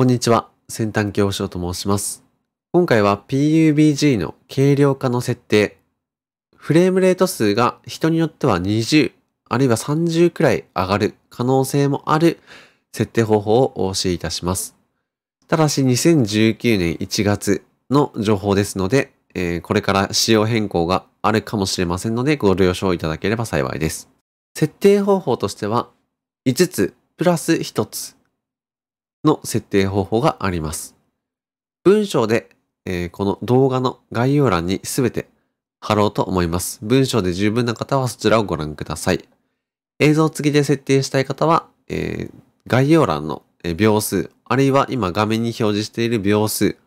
こんにちは、先端教師と申します。今回は PUBG の軽量化の設定。フレームレート数が人によっては20、あるいは30くらい上がる可能性もある設定方法をお教えいたします。ただし2019年1月の情報ですので、えー、これから仕様変更があるかもしれませんのでご了承いただければ幸いです。設定方法としては5つプラス1つの設定方法があります。文章で、えー、この動画の概要欄にすべて貼ろうと思います。文章で十分な方はそちらをご覧ください。映像付きで設定したい方は、えー、概要欄の秒数、あるいは今画面に表示している秒数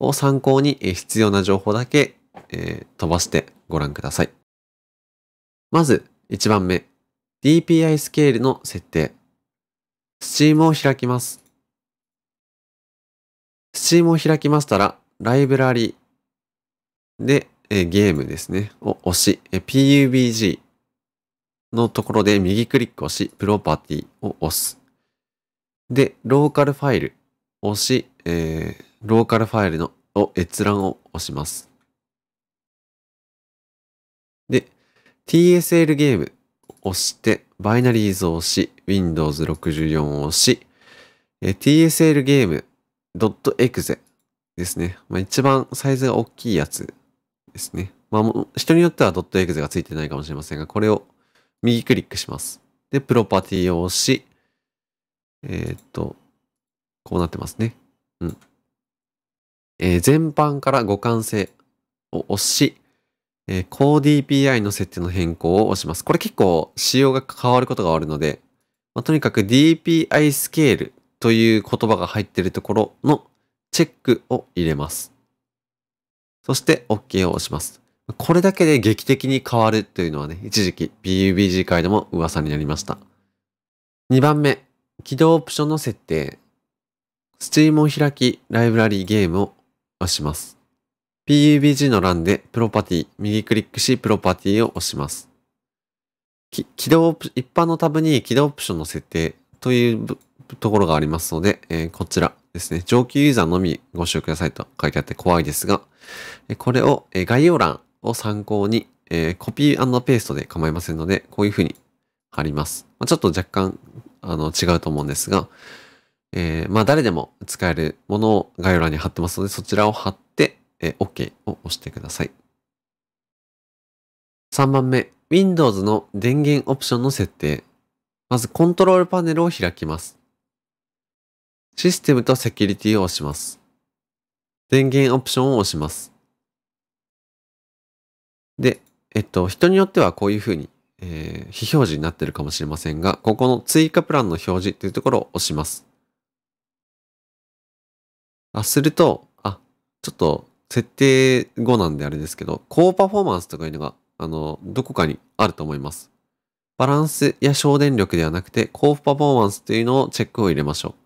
を参考に必要な情報だけ、えー、飛ばしてご覧ください。まず1番目、DPI スケールの設定。スチームを開きます。Steam を開きましたら、ライブラリで、えゲームですね、を押し、え PUBG のところで右クリックをし、プロパティを押す。で、ローカルファイルを押し、えー、ローカルファイルのを閲覧を押します。で、TSL ゲームを押して、バイナリーズを押し、Windows64 を押し、TSL ゲームドットエクゼですね。まあ、一番サイズが大きいやつですね。まあ、人によってはドットエクゼがついてないかもしれませんが、これを右クリックします。で、プロパティを押し、えー、っと、こうなってますね。うん。えー、全般から互換性を押し、えー、高 DPI の設定の変更を押します。これ結構仕様が変わることがあるので、まあ、とにかく DPI スケールという言葉が入っているところのチェックを入れます。そして OK を押します。これだけで劇的に変わるというのはね、一時期 PUBG 界でも噂になりました。2番目、起動オプションの設定。Steam を開き、ライブラリーゲームを押します。PUBG の欄でプロパティ、右クリックしプロパティを押します。起動一般のタブに起動オプションの設定というところがありますので、えー、こちらですね、上級ユーザーのみご使用くださいと書いてあって怖いですが、これを概要欄を参考に、えー、コピーペーストで構いませんので、こういうふうに貼ります。まあ、ちょっと若干あの違うと思うんですが、えー、まあ誰でも使えるものを概要欄に貼ってますので、そちらを貼って、えー、OK を押してください。3番目、Windows の電源オプションの設定。まずコントロールパネルを開きます。システムとセキュリティを押します。電源オプションを押します。で、えっと、人によってはこういうふうに、えー、非表示になってるかもしれませんが、ここの追加プランの表示っていうところを押します。あ、すると、あ、ちょっと設定後なんであれですけど、高パフォーマンスとかいうのが、あの、どこかにあると思います。バランスや省電力ではなくて、高パフォーマンスというのをチェックを入れましょう。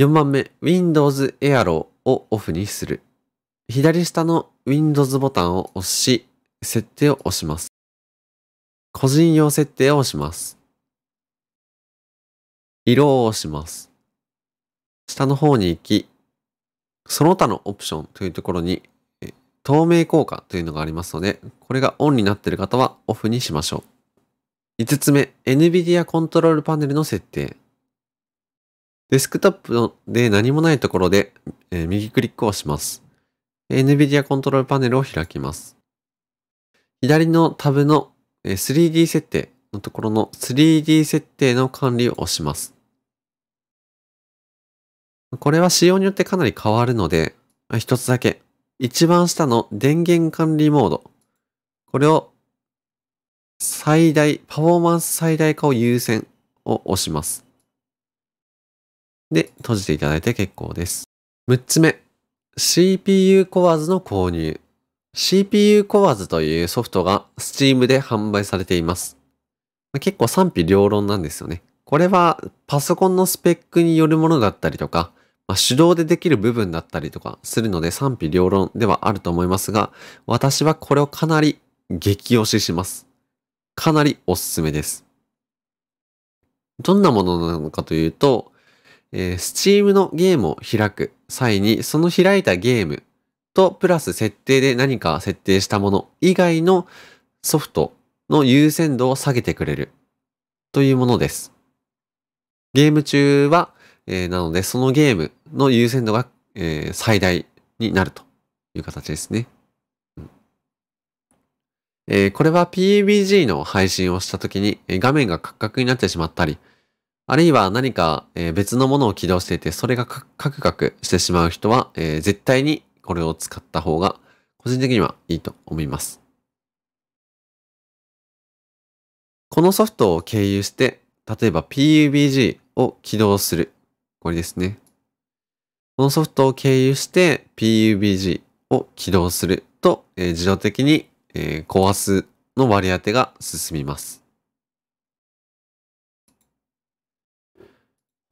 4番目、Windows Aero をオフにする。左下の Windows ボタンを押し、設定を押します。個人用設定を押します。色を押します。下の方に行き、その他のオプションというところに、透明効果というのがありますので、これがオンになっている方はオフにしましょう。5つ目、NVIDIA コントロールパネルの設定。デスクトップで何もないところで、えー、右クリックをします。NVIDIA コントロールパネルを開きます。左のタブの 3D 設定のところの 3D 設定の管理を押します。これは仕様によってかなり変わるので、一つだけ。一番下の電源管理モード。これを最大、パフォーマンス最大化を優先を押します。で、閉じていただいて結構です。6つ目、CPU コアズの購入。CPU コアズというソフトが Steam で販売されています。結構賛否両論なんですよね。これはパソコンのスペックによるものだったりとか、まあ、手動でできる部分だったりとかするので賛否両論ではあると思いますが、私はこれをかなり激推しします。かなりおすすめです。どんなものなのかというと、えー、ムのゲームを開く際に、その開いたゲームと、プラス設定で何か設定したもの以外のソフトの優先度を下げてくれるというものです。ゲーム中は、えー、なのでそのゲームの優先度が、えー、最大になるという形ですね。えー、これは p b g の配信をした時に、え画面がカクカクになってしまったり、あるいは何か、え別のものを起動していて、それがカクカクしてしまう人は、え絶対にこれを使った方が、個人的にはいいと思います。このソフトを経由して、例えば PUBG を起動する。これですね。このソフトを経由して PUBG を起動すると、え自動的に、え高圧の割り当てが進みます。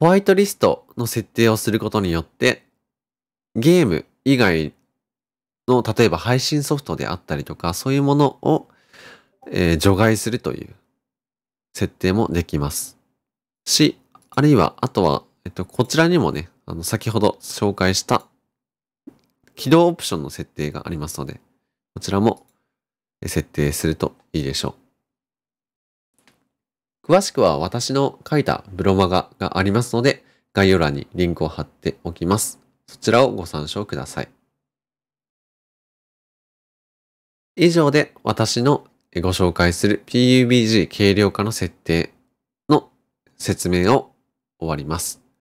ホワイトリストの設定をすることによって、ゲーム以外の、例えば配信ソフトであったりとか、そういうものを、えー、除外するという設定もできます。し、あるいは、あとは、えっと、こちらにもね、あの、先ほど紹介した起動オプションの設定がありますので、こちらも設定するといいでしょう。詳しくは私の書いたブロマガがありますので、概要欄にリンクを貼っておきます。そちらをご参照ください。以上で私のご紹介する PUBG 軽量化の設定の説明を終わります。